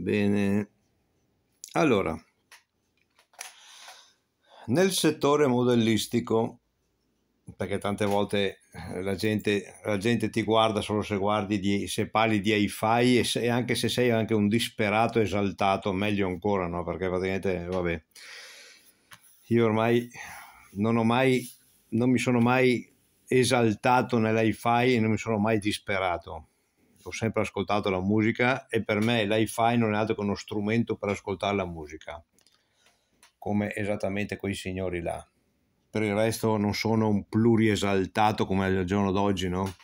Bene, allora, nel settore modellistico, perché tante volte la gente, la gente ti guarda solo se, guardi di, se parli di hi-fi e, se, anche se sei anche un disperato esaltato, meglio ancora, no? Perché praticamente, vabbè, io ormai non ho mai, non mi sono mai esaltato nell'hi-fi e non mi sono mai disperato ho sempre ascoltato la musica e per me lhi non è altro che uno strumento per ascoltare la musica, come esattamente quei signori là. Per il resto non sono un pluriesaltato come al giorno d'oggi, no?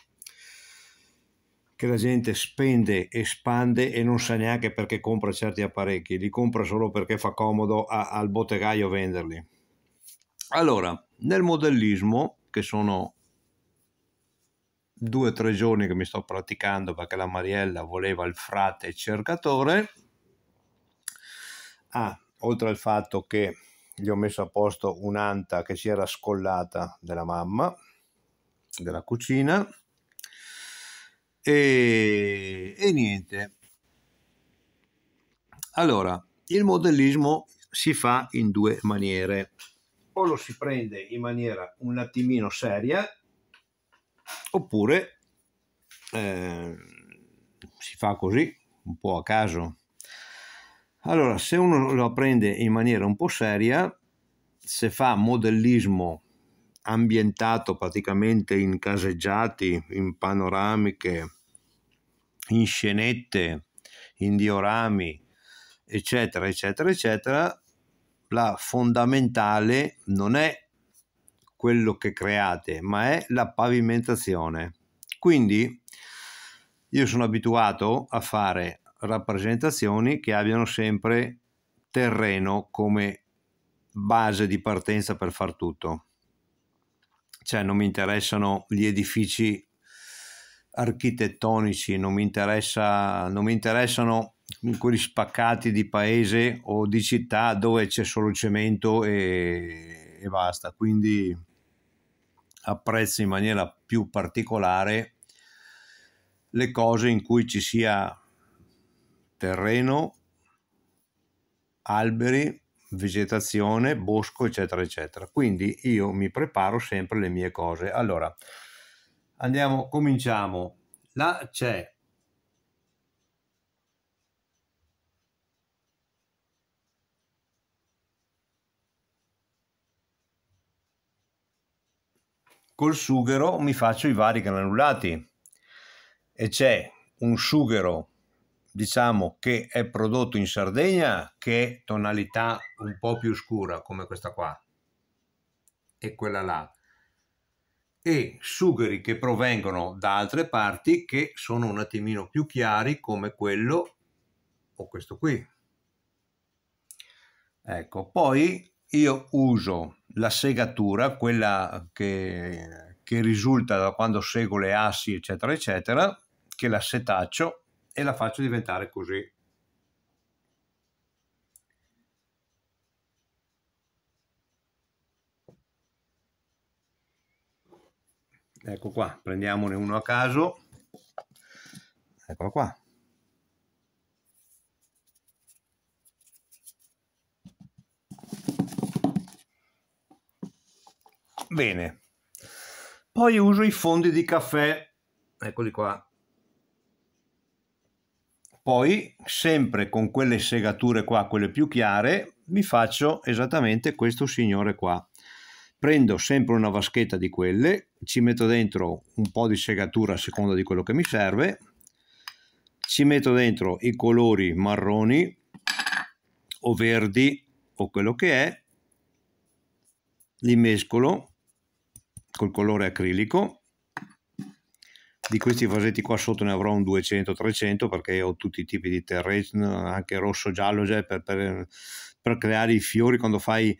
Che la gente spende, espande e non sa neanche perché compra certi apparecchi, li compra solo perché fa comodo a, al bottegaio venderli. Allora, nel modellismo, che sono due o tre giorni che mi sto praticando perché la Mariella voleva il frate cercatore. Ah, oltre al fatto che gli ho messo a posto un'anta che si era scollata della mamma, della cucina. E, e niente. Allora, il modellismo si fa in due maniere. O lo si prende in maniera un attimino seria oppure eh, si fa così, un po' a caso. Allora, se uno lo prende in maniera un po' seria, se fa modellismo ambientato praticamente in caseggiati, in panoramiche, in scenette, in diorami, eccetera, eccetera, eccetera, la fondamentale non è quello che create, ma è la pavimentazione. Quindi io sono abituato a fare rappresentazioni che abbiano sempre terreno come base di partenza per far tutto. Cioè non mi interessano gli edifici architettonici, non mi, interessa, non mi interessano quegli spaccati di paese o di città dove c'è solo cemento e e basta. Quindi apprezzo in maniera più particolare le cose in cui ci sia terreno, alberi, vegetazione, bosco, eccetera, eccetera. Quindi io mi preparo sempre le mie cose. Allora, andiamo, cominciamo. Là c'è col sughero mi faccio i vari granulati e c'è un sughero diciamo che è prodotto in Sardegna che è tonalità un po' più scura come questa qua e quella là e sugheri che provengono da altre parti che sono un attimino più chiari come quello o questo qui ecco poi io uso la segatura, quella che, che risulta da quando seguo le assi, eccetera, eccetera, che la setaccio e la faccio diventare così. Ecco qua, prendiamone uno a caso. Eccolo qua. Bene. Poi uso i fondi di caffè, eccoli qua. Poi, sempre con quelle segature qua, quelle più chiare, mi faccio esattamente questo signore qua. Prendo sempre una vaschetta di quelle, ci metto dentro un po' di segatura a seconda di quello che mi serve, ci metto dentro i colori marroni o verdi o quello che è, li mescolo col colore acrilico di questi vasetti qua sotto ne avrò un 200-300 perché ho tutti i tipi di terreno anche rosso giallo cioè per, per, per, creare i fiori quando fai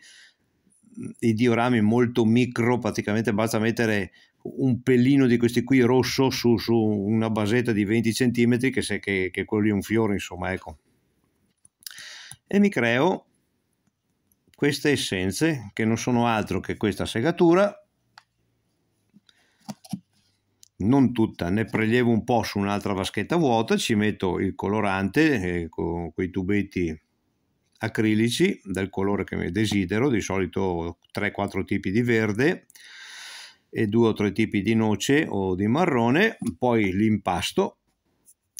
i diorami molto micro praticamente basta mettere un pelino di questi qui rosso su, su una basetta di 20 cm che, se, che, che quello è un fiore insomma ecco e mi creo queste essenze che non sono altro che questa segatura non tutta, ne prelievo un po' su un'altra vaschetta vuota, ci metto il colorante eh, con quei tubetti acrilici del colore che desidero, di solito 3-4 tipi di verde e 2 o 3 tipi di noce o di marrone, poi l'impasto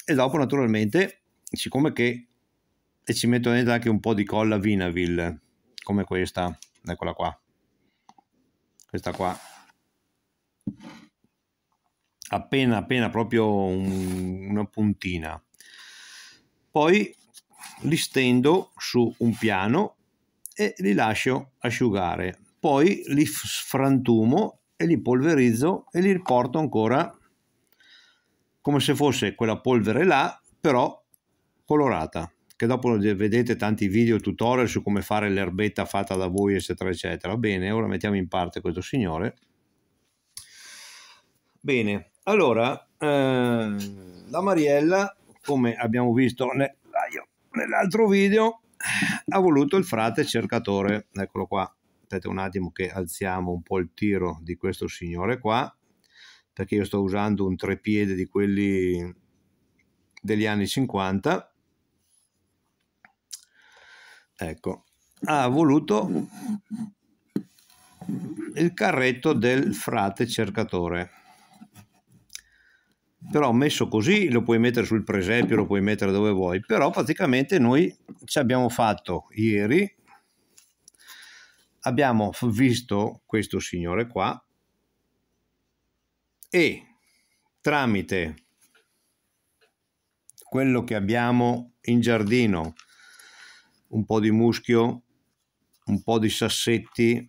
e dopo naturalmente, siccome che e ci metto dentro anche un po' di colla Vinaville, come questa, eccola qua, questa qua appena appena proprio un, una puntina poi li stendo su un piano e li lascio asciugare poi li sfrantumo e li polverizzo e li riporto ancora come se fosse quella polvere là però colorata che dopo vedete tanti video tutorial su come fare l'erbetta fatta da voi eccetera eccetera bene ora mettiamo in parte questo signore bene allora, eh, la Mariella, come abbiamo visto nel, ah, nell'altro video, ha voluto il frate cercatore. Eccolo qua. Aspetta un attimo che alziamo un po' il tiro di questo signore qua, perché io sto usando un trepiede di quelli degli anni 50. Ecco, ha voluto il carretto del frate cercatore però messo così lo puoi mettere sul presepio, lo puoi mettere dove vuoi, però praticamente noi ci abbiamo fatto ieri, abbiamo visto questo signore qua e tramite quello che abbiamo in giardino, un po' di muschio, un po' di sassetti,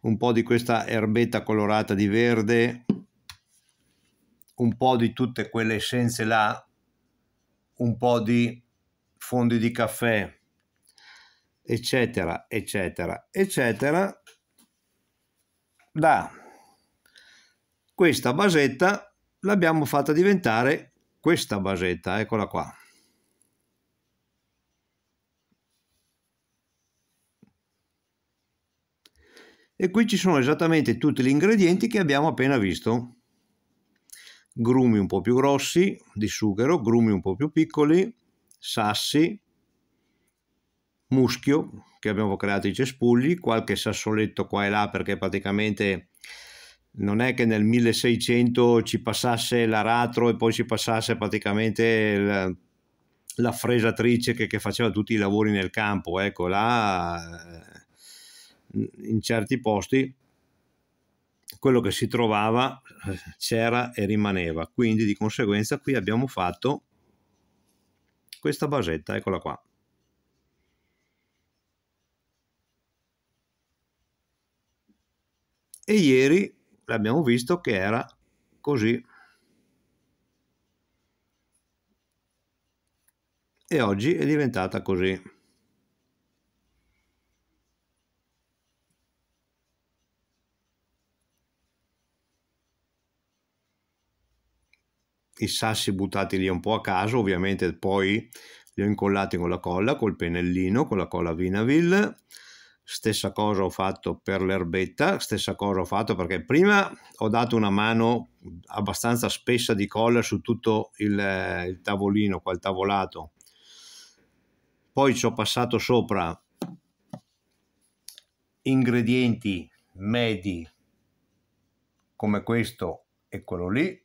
un po' di questa erbetta colorata di verde, un po' di tutte quelle essenze là, un po' di fondi di caffè, eccetera, eccetera, eccetera, da questa basetta l'abbiamo fatta diventare questa basetta, eccola qua. E qui ci sono esattamente tutti gli ingredienti che abbiamo appena visto grumi un po' più grossi di sughero, grumi un po' più piccoli, sassi, muschio che abbiamo creato i cespugli, qualche sassoletto qua e là perché praticamente non è che nel 1600 ci passasse l'aratro e poi ci passasse praticamente la, la fresatrice che, che, faceva tutti i lavori nel campo, ecco là eh, in certi posti quello che si trovava eh, c'era e rimaneva. Quindi di conseguenza qui abbiamo fatto questa basetta, eccola qua. E ieri l'abbiamo visto che era così. E oggi è diventata così. i sassi buttati lì un po' a caso, ovviamente poi li ho incollati con la colla, col pennellino, con la colla Vinaville. Stessa cosa ho fatto per l'erbetta, stessa cosa ho fatto perché prima ho dato una mano abbastanza spessa di colla su tutto il, il tavolino, qua il tavolato. Poi ci ho passato sopra ingredienti medi come questo e quello lì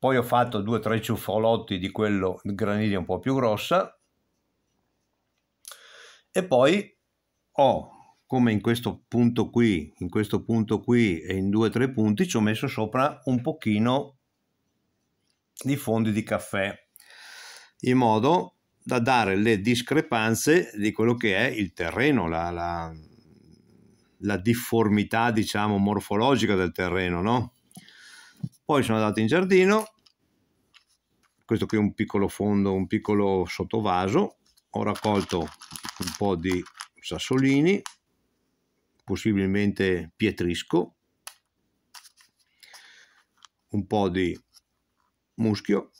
poi ho fatto due o tre ciuffolotti di quello graniglia un po' più grossa e poi ho come in questo punto qui, in questo punto qui e in due o tre punti ci ho messo sopra un pochino di fondi di caffè in modo da dare le discrepanze di quello che è il terreno, la, la, la difformità diciamo morfologica del terreno, no? Poi sono andato in giardino, questo qui è un piccolo fondo, un piccolo sottovaso, ho raccolto un po' di sassolini, possibilmente pietrisco, un po' di muschio,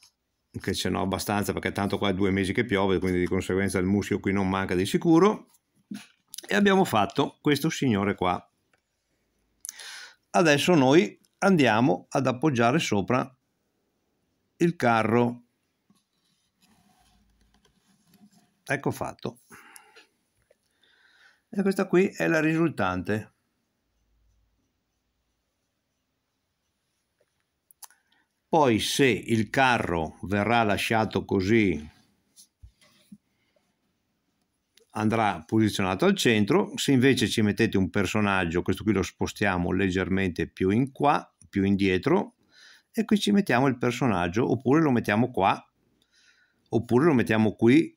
che ce n'ho abbastanza perché tanto qua è due mesi che piove, quindi di conseguenza il muschio qui non manca di sicuro, e abbiamo fatto questo signore qua. Adesso noi andiamo ad appoggiare sopra il carro ecco fatto e questa qui è la risultante poi se il carro verrà lasciato così andrà posizionato al centro se invece ci mettete un personaggio questo qui lo spostiamo leggermente più in qua più indietro e qui ci mettiamo il personaggio oppure lo mettiamo qua oppure lo mettiamo qui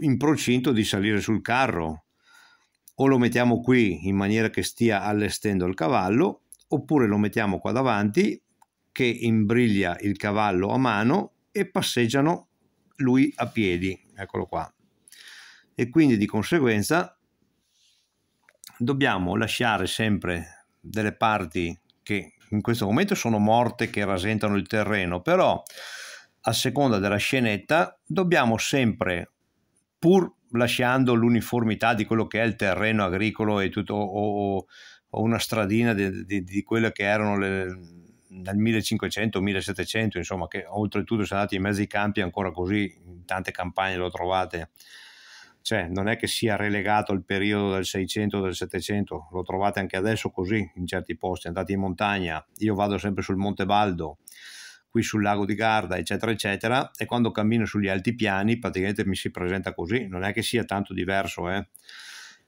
in procinto di salire sul carro o lo mettiamo qui in maniera che stia allestendo il cavallo oppure lo mettiamo qua davanti che imbriglia il cavallo a mano e passeggiano lui a piedi eccolo qua e quindi di conseguenza dobbiamo lasciare sempre delle parti che in questo momento sono morte che rasentano il terreno, però a seconda della scenetta dobbiamo sempre, pur lasciando l'uniformità di quello che è il terreno agricolo e tutto, o, o, o una stradina di, di, di quelle che erano le, dal 1500-1700, insomma, che oltretutto sono andati in mezzo ai campi ancora così, in tante campagne lo trovate cioè non è che sia relegato al periodo del 600 del 700 lo trovate anche adesso così in certi posti andate in montagna io vado sempre sul Monte baldo qui sul lago di Garda eccetera eccetera e quando cammino sugli altipiani praticamente mi si presenta così non è che sia tanto diverso eh.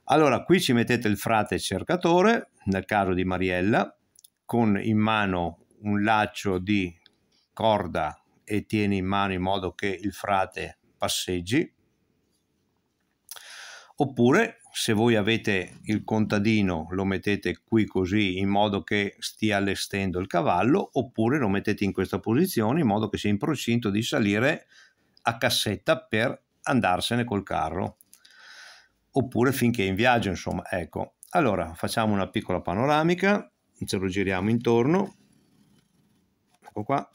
allora qui ci mettete il frate cercatore nel caso di Mariella con in mano un laccio di corda e tieni in mano in modo che il frate passeggi oppure se voi avete il contadino lo mettete qui così in modo che stia allestendo il cavallo oppure lo mettete in questa posizione in modo che sia in procinto di salire a cassetta per andarsene col carro oppure finché è in viaggio insomma ecco allora facciamo una piccola panoramica ce lo giriamo intorno ecco qua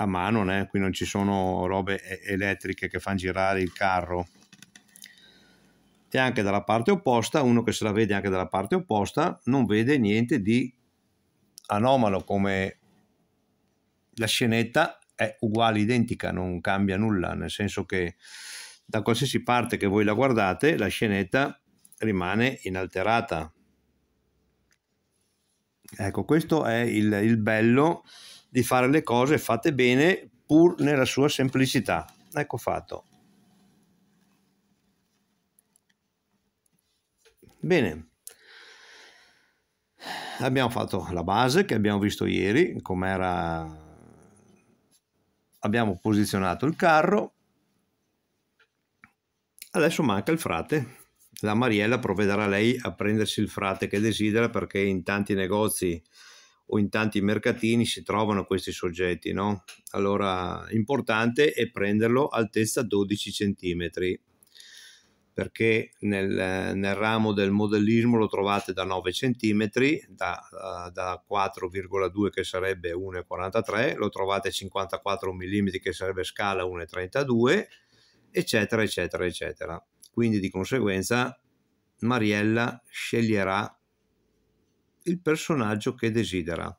a mano, eh? qui non ci sono robe elettriche che fanno girare il carro. E anche dalla parte opposta, uno che se la vede anche dalla parte opposta, non vede niente di anomalo come la scenetta è uguale, identica, non cambia nulla, nel senso che da qualsiasi parte che voi la guardate, la scenetta rimane inalterata. Ecco, questo è il, il bello di fare le cose fatte bene pur nella sua semplicità. Ecco fatto. Bene, abbiamo fatto la base che abbiamo visto ieri, com'era abbiamo posizionato il carro adesso manca il frate la Mariella provvederà lei a prendersi il frate che desidera perché in tanti negozi o in tanti mercatini si trovano questi soggetti, no? Allora, importante è prenderlo altezza 12 cm perché nel, nel, ramo del modellismo lo trovate da 9 cm, da, eh, da 4,2 che sarebbe 1,43, lo trovate a 54 mm che sarebbe scala 1,32, eccetera, eccetera, eccetera. Quindi di conseguenza Mariella sceglierà il personaggio che desidera.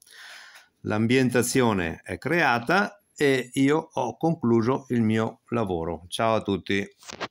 L'ambientazione è creata e io ho concluso il mio lavoro. Ciao a tutti!